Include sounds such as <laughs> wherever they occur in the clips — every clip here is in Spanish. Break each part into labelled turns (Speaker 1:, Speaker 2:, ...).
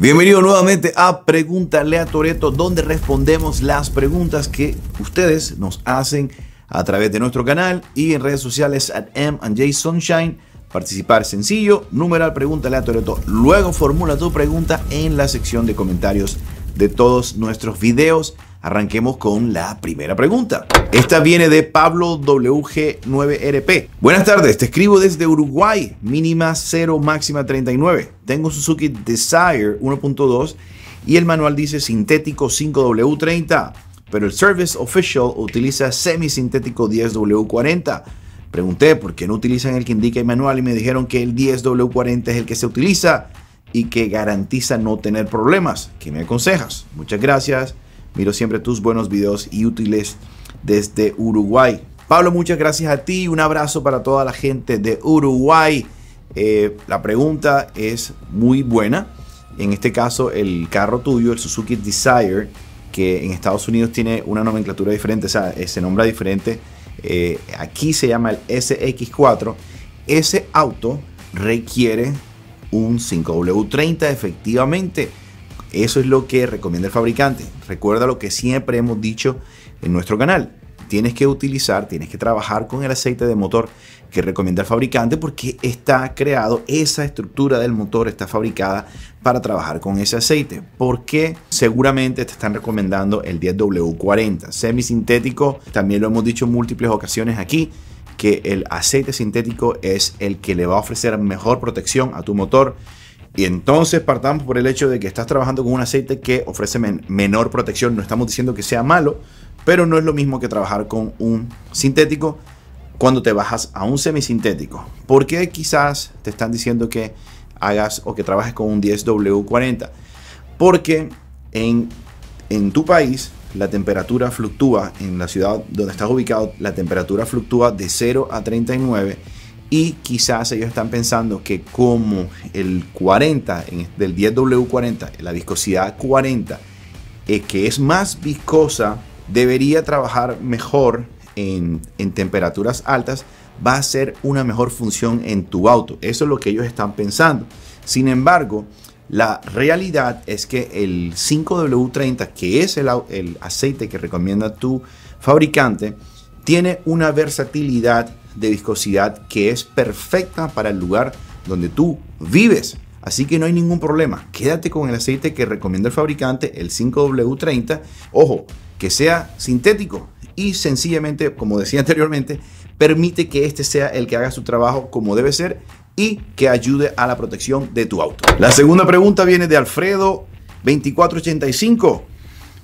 Speaker 1: Bienvenido nuevamente a Pregúntale a Toreto, donde respondemos las preguntas que ustedes nos hacen a través de nuestro canal y en redes sociales at M&J Sunshine. Participar sencillo, numeral Pregúntale a Toreto. Luego formula tu pregunta en la sección de comentarios de todos nuestros videos. Arranquemos con la primera pregunta. Esta viene de Pablo WG9RP. Buenas tardes, te escribo desde Uruguay, mínima 0, máxima 39. Tengo Suzuki Desire 1.2 y el manual dice sintético 5W30, pero el Service Official utiliza semisintético 10W40. Pregunté por qué no utilizan el que indica el manual y me dijeron que el 10W40 es el que se utiliza y que garantiza no tener problemas. ¿Qué me aconsejas? Muchas gracias. Miro siempre tus buenos videos y útiles desde Uruguay. Pablo, muchas gracias a ti. Un abrazo para toda la gente de Uruguay. Eh, la pregunta es muy buena. En este caso, el carro tuyo, el Suzuki Desire, que en Estados Unidos tiene una nomenclatura diferente, o sea, eh, se nombra diferente. Eh, aquí se llama el SX4. Ese auto requiere un 5W30 efectivamente eso es lo que recomienda el fabricante. Recuerda lo que siempre hemos dicho en nuestro canal. Tienes que utilizar, tienes que trabajar con el aceite de motor que recomienda el fabricante porque está creado, esa estructura del motor está fabricada para trabajar con ese aceite. Porque seguramente te están recomendando el 10W40 semisintético. También lo hemos dicho en múltiples ocasiones aquí que el aceite sintético es el que le va a ofrecer mejor protección a tu motor y entonces partamos por el hecho de que estás trabajando con un aceite que ofrece menor protección. No estamos diciendo que sea malo, pero no es lo mismo que trabajar con un sintético cuando te bajas a un semisintético. ¿Por qué quizás te están diciendo que hagas o que trabajes con un 10W40? Porque en, en tu país la temperatura fluctúa, en la ciudad donde estás ubicado, la temperatura fluctúa de 0 a 39 y quizás ellos están pensando que como el 40, del 10W40, la viscosidad 40, eh, que es más viscosa, debería trabajar mejor en, temperaturas altas, va a ser una mejor función en tu auto. Eso es lo que ellos están pensando. Sin embargo, la realidad es que el 5W30, que es el, el, aceite que recomienda tu fabricante, tiene una versatilidad de viscosidad que es perfecta para el lugar donde tú vives. Así que no hay ningún problema. Quédate con el aceite que recomienda el fabricante, el 5W30. Ojo, que sea sintético y sencillamente, como decía <laughs> anteriormente, permite que este sea el que haga su trabajo como debe ser y que ayude a la protección de tu auto. La segunda pregunta viene de Alfredo 2485.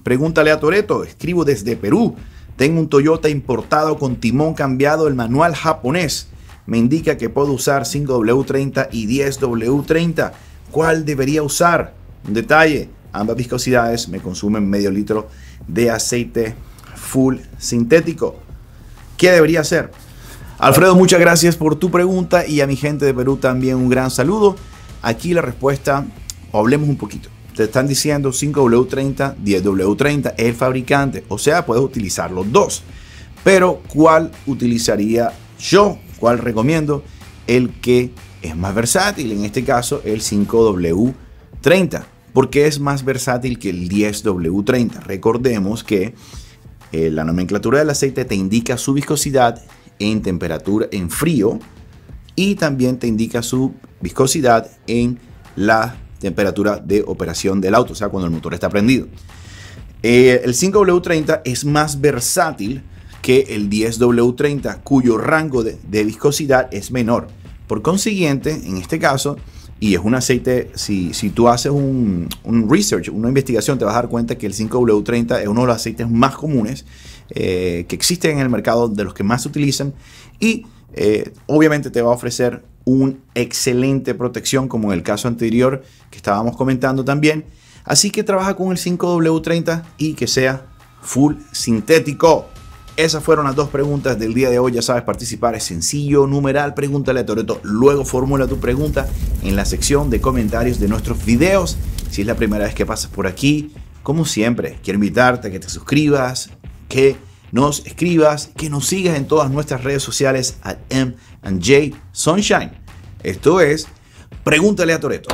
Speaker 1: Pregúntale a Toreto, escribo desde Perú. Tengo un Toyota importado con timón cambiado, el manual japonés me indica que puedo usar 5W30 y 10W30. ¿Cuál debería usar? Un detalle, ambas viscosidades me consumen medio litro de aceite full sintético. ¿Qué debería hacer?
Speaker 2: Alfredo, muchas gracias
Speaker 1: por tu pregunta y a mi gente de Perú también un gran saludo. Aquí la respuesta, hablemos un poquito te están diciendo 5W30, 10W30, el fabricante. O sea, puedes utilizar los dos. Pero ¿cuál utilizaría yo? ¿Cuál recomiendo? El que es más versátil, en este caso el 5W30, porque es más versátil que el 10W30. Recordemos que eh, la nomenclatura del aceite te indica su viscosidad en temperatura, en frío, y también te indica su viscosidad en la temperatura de operación del auto, o sea, cuando el motor está prendido. Eh, el 5W30 es más versátil que el 10W30, cuyo rango de, viscosidad es menor. Por consiguiente, en este caso, y es un aceite, si, tú haces un, research, una investigación, te vas a dar cuenta que el 5W30 es uno de los aceites más comunes eh, que existen en el mercado, de los que más se utilizan, y eh, obviamente te va a ofrecer una excelente protección, como en el caso anterior que estábamos comentando también. Así que trabaja con el 5W30 y que sea full sintético. Esas fueron las dos preguntas del día de hoy. Ya sabes, participar es sencillo. Numeral, pregúntale a Toreto. Luego formula tu pregunta en la sección de comentarios de nuestros videos. Si es la primera vez que pasas por aquí, como siempre, quiero invitarte a que te suscribas, que nos escribas, que nos sigas en todas nuestras redes sociales at M&J Sunshine. Esto es Pregúntale a Toreto.